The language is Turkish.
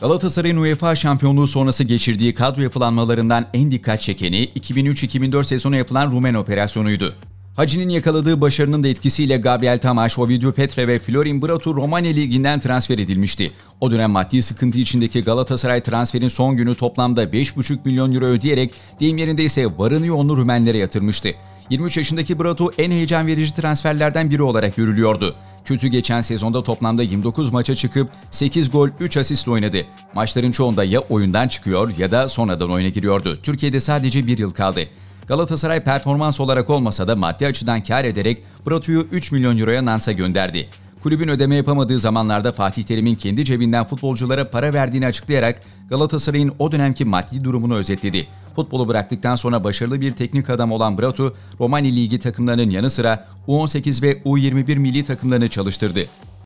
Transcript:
Galatasaray'ın UEFA şampiyonluğu sonrası geçirdiği kadro yapılanmalarından en dikkat çekeni 2003-2004 sezonu yapılan Rumen operasyonuydu. Hacı'nin yakaladığı başarının da etkisiyle Gabriel Tamaş, Ovidio Petre ve Florin Bratu Romanya Ligi'nden transfer edilmişti. O dönem maddi sıkıntı içindeki Galatasaray transferin son günü toplamda 5,5 milyon euro ödeyerek deyim yerinde ise varını yoğunlu Rumenlere yatırmıştı. 23 yaşındaki Bratu en heyecan verici transferlerden biri olarak görülüyordu. Kötü geçen sezonda toplamda 29 maça çıkıp 8 gol 3 asistle oynadı. Maçların çoğunda ya oyundan çıkıyor ya da sonradan oyuna giriyordu. Türkiye'de sadece 1 yıl kaldı. Galatasaray performans olarak olmasa da maddi açıdan kar ederek Bratu'yu 3 milyon euroya Nans'a gönderdi kulübün ödeme yapamadığı zamanlarda Fatih Terim'in kendi cebinden futbolculara para verdiğini açıklayarak Galatasaray'ın o dönemki maddi durumunu özetledi. Futbolu bıraktıktan sonra başarılı bir teknik adam olan Bratu, Romanya Ligi takımlarının yanı sıra U18 ve U21 milli takımlarını çalıştırdı.